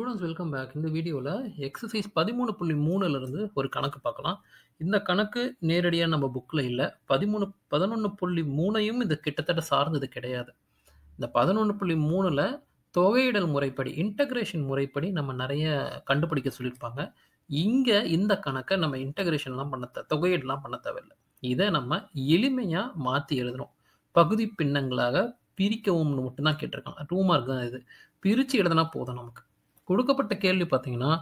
students welcome back இந்த வீடியோவில் exercise பதிமூணு புள்ளி மூணுலேருந்து ஒரு கணக்கு பார்க்கலாம் இந்த கணக்கு நேரடியாக நம்ம புக்கில் இல்லை பதிமூணு பதினொன்று புள்ளி மூணையும் இது கிட்டத்தட்ட சார்ந்தது கிடையாது இந்த பதினொன்று புள்ளி மூணில் தொகையிடல் முறைப்படி இன்டகிரேஷன் முறைப்படி நம்ம நிறைய கண்டுபிடிக்க சொல்லியிருப்பாங்க இங்கே இந்த கணக்கை நம்ம இன்டகிரேஷன்லாம் பண்ண தொகையிடலாம் பண்ண தேவையில்லை இதை நம்ம எளிமையாக மாற்றி எழுதுகிறோம் பகுதி பின்னங்களாக பிரிக்கவும்னு மட்டும்தான் கேட்டிருக்காங்க டூ மார்க் தான் இது பிரித்து எழுதுனா போதும் நமக்கு கொடுக்கப்பட்ட கேள்வி பார்த்தீங்கன்னா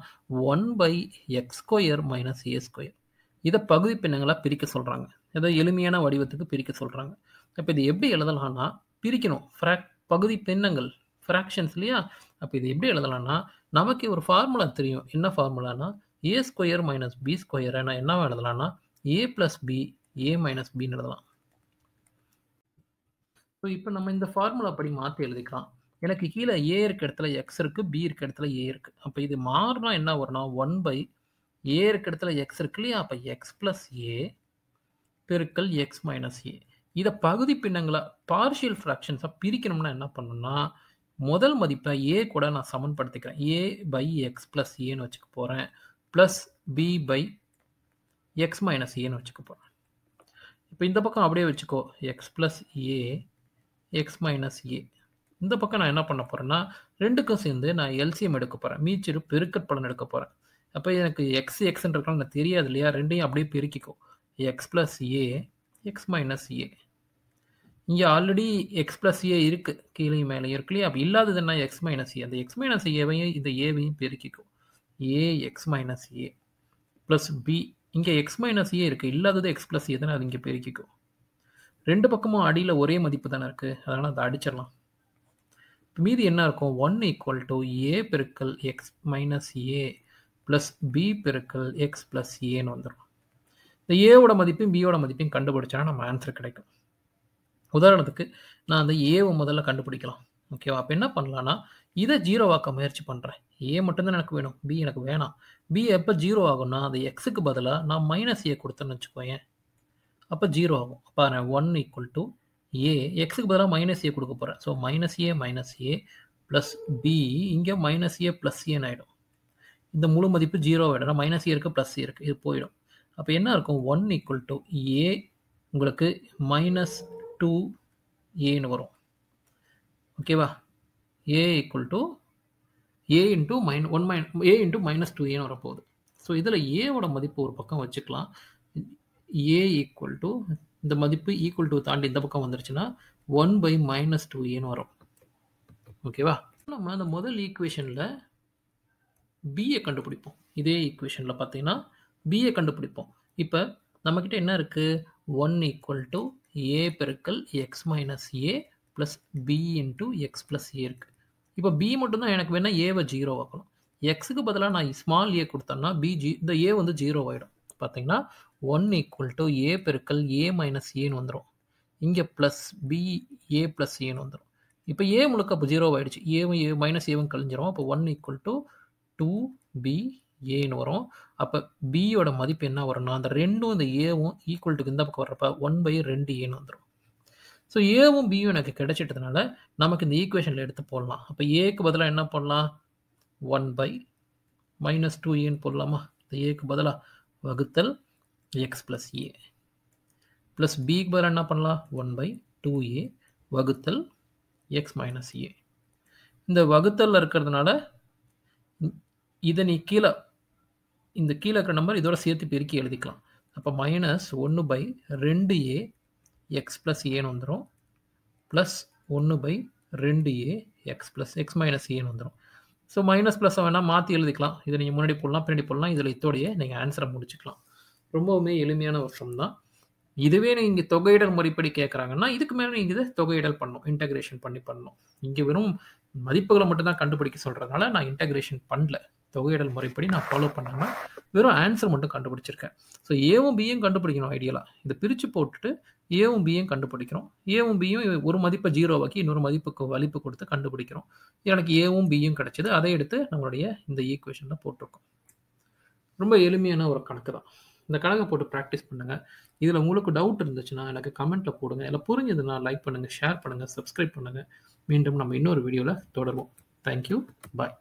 one by x square minus a square இதை பகுதி பின்னங்களாக பிரிக்க சொல்கிறாங்க ஏதோ எளிமையான வடிவத்துக்கு பிரிக்க சொல்கிறாங்க அப்போ இது எப்படி எழுதலாம்னா பிரிக்கணும் ஃப்ராக் பகுதி பின்னங்கள் ஃப்ராக்ஷன்ஸ் இல்லையா அப்போ இது எப்படி எழுதலாம்னா நமக்கு ஒரு ஃபார்முலா தெரியும் என்ன ஃபார்முலானா a square minus b square ஆனால் என்ன எழுதலாம்னா a plus b a minus பின்னு எழுதலாம் ஸோ இப்போ நம்ம இந்த ஃபார்முலா படி மாற்றி எழுதிக்கலாம் எனக்கு கீழே ஏ இருக்க இடத்துல எக்ஸ் இருக்கு பி இருக்க இடத்துல ஏ இருக்கு அப்போ இது மாறினா என்ன வரும்னா ஒன் பை ஏ இருக்க இடத்துல எக்ஸ் இருக்கு இல்லையா அப்போ எக்ஸ் பிளஸ் ஏ பெருக்கல் எக்ஸ் மைனஸ் ஏ இதை பகுதி பின்னங்களை பார்ஷியல் ஃப்ராக்ஷன்ஸாக பிரிக்கணும்னா என்ன பண்ணணும்னா முதல் மதிப்பை ஏ கூட நான் சமன்படுத்திக்கிறேன் ஏ பை எக்ஸ் ப்ளஸ் ஏன்னு வச்சுக்க போகிறேன் plus b by x minus ஏன்னு வச்சுக்க போகிறேன் இப்போ இந்த பக்கம் அப்படியே வச்சுக்கோ x plus a x minus a இந்த பக்கம் நான் என்ன பண்ண போகிறேன்னா ரெண்டுக்கும் சேர்ந்து நான் எல்சிஎம் எடுக்க போகிறேன் மீச்சிறு பெருக்கற் பலன் எடுக்க போகிறேன் அப்போ எனக்கு எக்ஸ் எக்ஸ்ன்றதுலாம் எனக்கு தெரியாது இல்லையா ரெண்டையும் அப்படியே பெருக்கிக்கும் x plus a x minus a இங்கே ஆல்ரெடி எக்ஸ் ப்ளஸ் ஏ இருக்குது கீழே மேலே இருக்கு இல்லையா அப்படி இல்லாததுன்னா எக்ஸ் மைனஸ் ஏ அந்த எக்ஸ் மைனஸ் ஏவையும் இந்த ஏவையும் பெருக்கிக்கும் a x minus a plus b இங்கே எக்ஸ் மைனஸ் ஏ இருக்குது இல்லாதது எக்ஸ் ப்ளஸ் ஏ தானே அது இங்கே பெருக்கிக்கும் ரெண்டு பக்கமும் அடியில் ஒரே மதிப்பு தானே இருக்குது அதனால் அதை அடிச்சிடலாம் மீதி என்ன இருக்கும் ஒன் ஈக்குவல் டு ஏ பெருக்கல் x minus a plus b பெருக்கல் எக்ஸ் ப்ளஸ் ஏன்னு வந்துடும் இந்த ஏவோட மதிப்பையும் பியோட மதிப்பையும் கண்டுபிடிச்சோன்னா நம்ம ஆன்சர் கிடைக்கும் உதாரணத்துக்கு நான் அந்த ஏவை முதல்ல கண்டுபிடிக்கலாம் ஓகேவா அப்போ என்ன பண்ணலான்னா இதை ஜீரோ ஆக்க முயற்சி பண்ணுறேன் ஏ மட்டும்தான் எனக்கு வேணும் பி எனக்கு வேணாம் பி எப்போ ஜீரோ ஆகும்னா அந்த எக்ஸுக்கு பதிலாக நான் மைனஸ் ஏ கொடுத்தேன்னு வச்சுக்கோங்க அப்போ ஜீரோ ஆகும் அப்போ ஒன் ஈக்குவல் டு ஏ எக்ஸுக்கு பதிலாக மைனஸ் ஏ கொடுக்க போகிறேன் so minus a minus a plus b இங்கே மைனஸ் ஏ ப்ளஸ் ஏன்னு ஆகிடும் இந்த முழு மதிப்பு ஜீரோ ஆகிடும் மைனஸ் ஏ இருக்குது ப்ளஸ் ஏ இருக்குது இது போயிடும் அப்போ என்ன இருக்கும் ஒன் ஈக்குவல் டு ஏ உங்களுக்கு மைனஸ் டூ ஏன்னு வரும் ஓகேவா a equal to a into minus one minus a into minus two ஏன்னு வரப்போகுது ஸோ இதில் ஏவோட மதிப்பு ஒரு பக்கம் வச்சுக்கலாம் ஏ ஈக்குவல் டு இந்த மதிப்பு ஈக்குவல் டு தாண்டி இந்த பக்கம் வந்துருச்சுன்னா ஒன் பை மைனஸ் டூ ஏன்னு வரும் ஓகேவா நம்ம அந்த முதல் ஈக்குவேஷனில் பிஏ கண்டுபிடிப்போம் இதே ஈக்குவேஷனில் பார்த்தீங்கன்னா பிஏ கண்டுபிடிப்போம் இப்போ நம்மக்கிட்ட என்ன இருக்குது ஒன் ஈக்குவல் டு ஏ பெருக்கல் x minus a plus b into x plus a இருக்குது இப்போ பி மட்டும்தான் எனக்கு வேணால் ஏவை ஜீரோ ஆக்கணும் எக்ஸுக்கு பதிலாக நான் ஸ்மால் ஏ கொடுத்தேன்னா பி ஜி இந்த ஏ வந்து ஜீரோ ஆகிடும் பார்த்தீங்கன்னா ஒன் ஈக்குவல் டு ஏ பெருக்கல் ஏ மைனஸ் ஏன்னு வந்துடும் இங்கே ப்ளஸ் பி ஏ ப்ளஸ் ஏன்னு வந்துடும் இப்போ ஏ முழுக்க அப்போ ஜீரோ ஆகிடுச்சு ஏவும் ஏ மைனஸ் ஏவும் கழிஞ்சிரும் அப்போ one equal to two b ஏன்னு வரும் அப்போ பியோட மதிப்பு என்ன வரும்னா அந்த ரெண்டும் இந்த ஏவும் ஈக்குவல் டுக்கு இந்த பக்கம் வர்றப்ப ஒன் பை ரெண்டு ஏன்னு வந்துடும் ஸோ ஏவும் பியும் எனக்கு கிடைச்சிட்டதுனால நமக்கு இந்த ஈக்குவேஷனில் எடுத்து போடலாம் அப்போ ஏக்கு பதிலாக என்ன பண்ணலாம் ஒன் பை மைனஸ் டூ ஏன்னு போடலாமா இந்த ஏக்கு பதிலாக வகுத்தல் எக்ஸ் ப்ளஸ் ஏ ப்ளஸ் பிக்கு பதில் என்ன பண்ணலாம் ஒன் பை டூ ஏ வகுத்தல் எக்ஸ் மைனஸ் ஏ இந்த வகுத்தலில் இருக்கிறதுனால இதை நீ கீழே இந்த கீழே இருக்கிற நம்பர் இதோட சேர்த்து பெருக்கி எழுதிக்கலாம் அப்போ மைனஸ் ஒன்று பை ரெண்டு ஏ எக்ஸ் ப்ளஸ் ஏன்னு வந்துடும் ப்ளஸ் ஒன்று பை ரெண்டு a x plus x minus ஏன்னு வந்துடும் ஸோ மைனஸ் ப்ளஸ் வேணால் மாற்றி எழுதிக்கலாம் இதை நீங்கள் முன்னாடி போடலாம் பின்னாடி போடலாம் இதில் இத்தோடையே நீங்கள் ஆன்சரை முடிச்சுக்கலாம் ரொம்பவுமே எளிமையான வருஷம் தான் இதுவே நீங்கள் இங்கே தொகையிடல் முறைப்படி கேட்குறாங்கன்னா இதுக்கு மேலே நீங்கள் இதை தொகையிடல் பண்ணணும் இன்டகிரேஷன் பண்ணி பண்ணணும் இங்கே வெறும் மதிப்புகளை மட்டும்தான் கண்டுபிடிக்க சொல்கிறதுனால நான் இன்டகிரேஷன் பண்ணல தொகையிடல் முறைப்படி நான் ஃபாலோ பண்ணாமல் வெறும் ஆன்சர் மட்டும் கண்டுபிடிச்சிருக்கேன் ஸோ ஏவும் பியும் கண்டுபிடிக்கணும் ஐடியலாக இதை பிரித்து போட்டுட்டு ஏவும் பியும் கண்டுபிடிக்கிறோம் ஏவும் பியும் ஒரு மதிப்பை ஜீரோவாக்கி இன்னொரு மதிப்புக்கு வலிப்பு கொடுத்து கண்டுபிடிக்கிறோம் எனக்கு ஏவும் பியும் கிடைச்சது அதை எடுத்து நம்மளுடைய இந்த ஈக்குவேஷனில் போட்டிருக்கோம் ரொம்ப எளிமையான ஒரு கணக்கு தான் இந்த கணக்கை போட்டு ப்ராக்டிஸ் பண்ணுங்கள் இதில் உங்களுக்கு டவுட் இருந்துச்சுன்னா எனக்கு கமெண்ட்டில் போடுங்க இல்லை புரிஞ்சதுன்னா லைக் பண்ணுங்கள் ஷேர் பண்ணுங்கள் சப்ஸ்கிரைப் பண்ணுங்கள் மீண்டும் நம்ம இன்னொரு வீடியோவில் தொடர்வோம் தேங்க்யூ பாய்